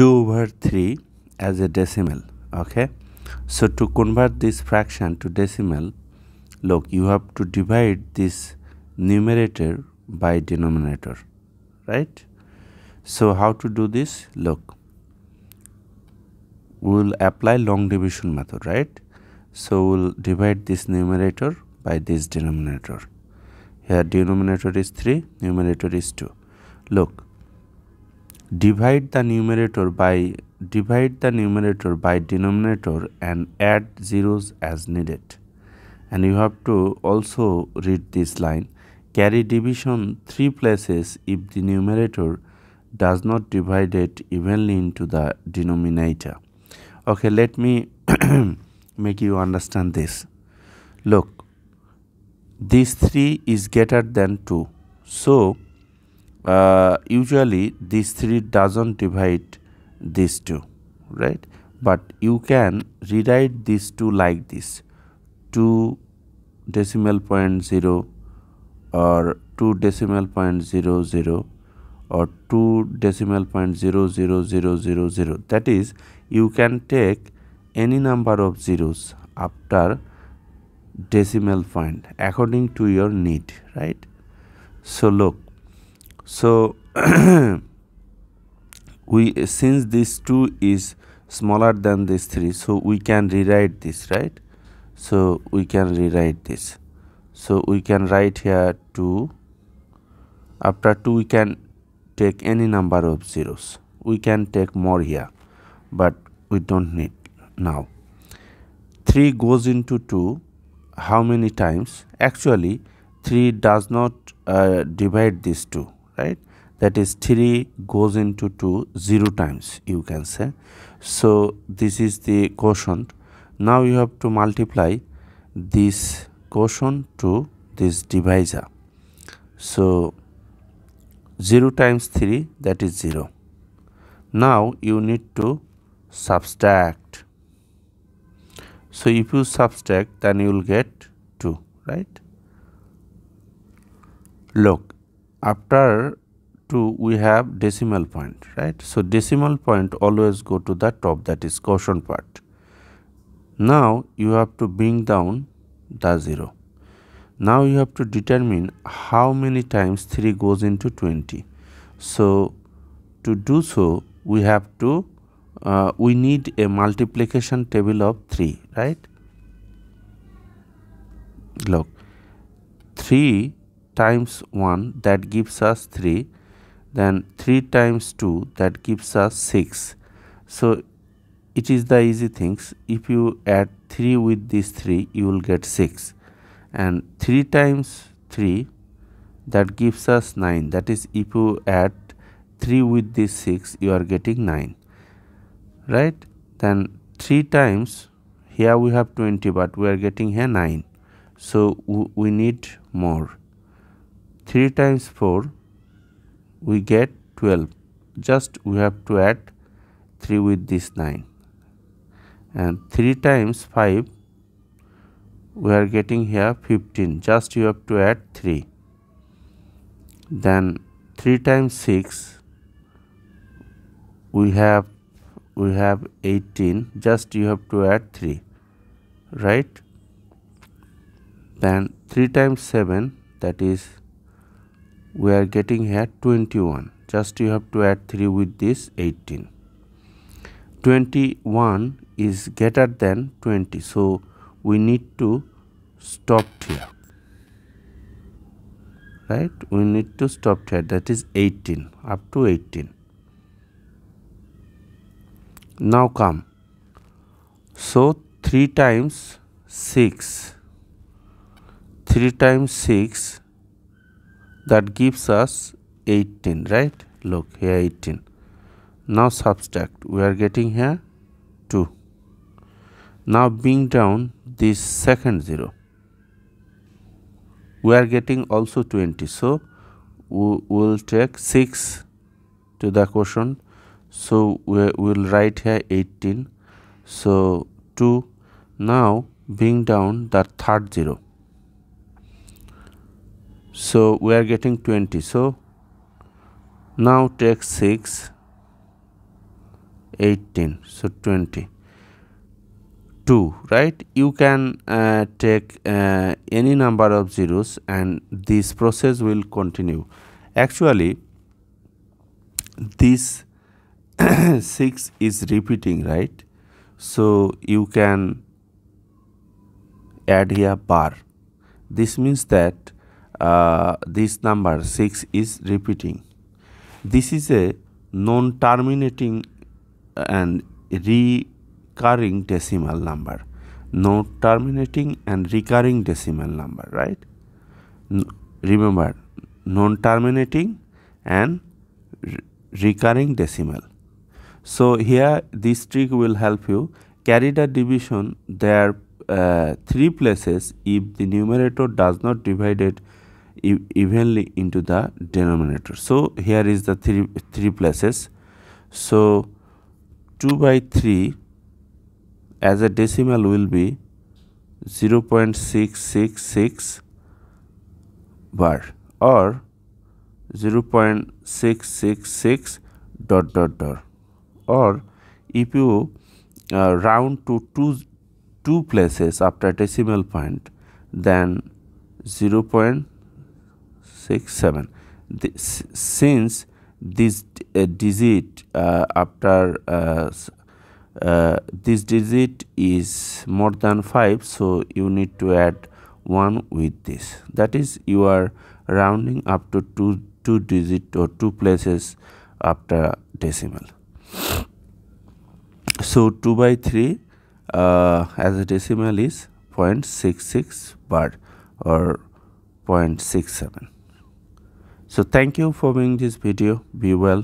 2 over 3 as a decimal okay so to convert this fraction to decimal look you have to divide this numerator by denominator right so how to do this look we will apply long division method right so we'll divide this numerator by this denominator here denominator is 3 numerator is 2 look Divide the numerator by divide the numerator by denominator and add zeros as needed. And you have to also read this line. Carry division three places if the numerator does not divide it evenly into the denominator. Okay, let me make you understand this. Look, this 3 is greater than 2. So, uh, usually these 3 doesn't divide these two right but you can rewrite these two like this 2 decimal point 0 or 2 decimal point 0 0 or 2 decimal point 0 0 0 0 that is you can take any number of zeros after decimal point according to your need right so look so we since this 2 is smaller than this 3 so we can rewrite this right so we can rewrite this so we can write here 2 after 2 we can take any number of zeros we can take more here but we don't need now 3 goes into 2 how many times actually 3 does not uh, divide these two right that is 3 goes into 2 0 times you can say so this is the quotient now you have to multiply this quotient to this divisor so 0 times 3 that is 0 now you need to subtract so if you subtract then you will get 2 right look after 2 we have decimal point right. So, decimal point always go to the top that is quotient part. Now, you have to bring down the 0. Now, you have to determine how many times 3 goes into 20. So, to do so we have to uh, we need a multiplication table of 3 right. Look 3 times 1 that gives us 3 then 3 times 2 that gives us 6 so it is the easy things if you add 3 with this 3 you will get 6 and 3 times 3 that gives us 9 that is if you add 3 with this 6 you are getting 9 right then 3 times here we have 20 but we are getting here 9 so we need more 3 times 4 we get 12 just we have to add 3 with this 9 and 3 times 5 we are getting here 15 just you have to add 3 then 3 times 6 we have we have 18 just you have to add 3 right then 3 times 7 that is we are getting here 21 just you have to add 3 with this 18 21 is greater than 20 so we need to stop here right we need to stop here that is 18 up to 18 now come so 3 times 6 3 times 6 that gives us 18 right look here 18 now subtract we are getting here 2 now bring down this second 0 we are getting also 20 so we will take 6 to the quotient so we will write here 18 so 2 now bring down the third 0 so we are getting 20 so now take 6 18 so 20 2 right you can uh, take uh, any number of zeros and this process will continue actually this 6 is repeating right so you can add here bar this means that uh, this number 6 is repeating. This is a non-terminating and recurring decimal number. non terminating and recurring decimal number, right? remember, non-terminating and recurring decimal. So here this trick will help you. Carry the division, there are uh, three places if the numerator does not divide it evenly into the denominator so here is the three three places so 2 by 3 as a decimal will be 0 0.666 bar or 0 0.666 dot dot dot or if you uh, round to two two places after decimal point then 0 6, 7. This, since this uh, digit uh, after uh, uh, this digit is more than 5 so you need to add 1 with this that is you are rounding up to two two digit or two places after decimal so 2 by 3 uh, as a decimal is 0.66 bar or 0.67 so thank you for viewing this video. Be well.